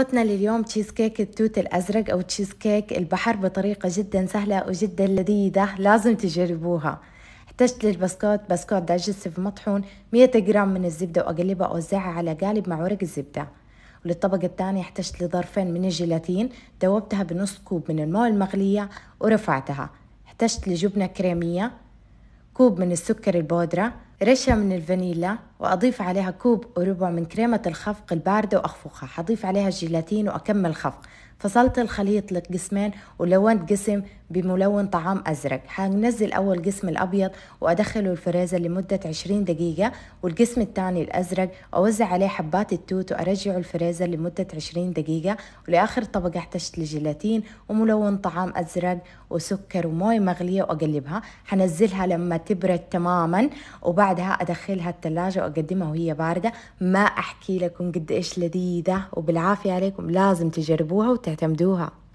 وصفتنا لليوم تشيز كيك التوت الأزرق أو تشيز كيك البحر بطريقة جدا سهلة وجدا لذيذة لازم تجربوها احتجت للبسكوت بسكوت دايجستيف مطحون 100 جرام من الزبدة وأقلبها وأوزعها على قالب مع ورق الزبدة وللطبق الثاني احتجت لظرفين من الجيلاتين دوبتها بنص كوب من الماء المغلية ورفعتها احتجت لجبنة كريمية كوب من السكر البودرة رشة من الفانيلا وأضيف عليها كوب وربع من كريمة الخفق الباردة وأخفقها حضيف عليها الجيلاتين وأكمل خفق فصلت الخليط لقسمين ولونت قسم بملون طعام أزرق حنزل أول قسم الأبيض وأدخله الفريزر لمدة 20 دقيقة والقسم الثاني الأزرق أوزع عليه حبات التوت وأرجعه الفريزر لمدة 20 دقيقة ولآخر طبقة احتجت لجيلاتين وملون طعام أزرق وسكر وموية مغلية وأقلبها حنزلها لما تبرد تماما وبعد وبعدها أدخلها الثلاجة وأقدمها وهي باردة ما أحكي لكم قد إيش لذيذة وبالعافية عليكم لازم تجربوها وتعتمدوها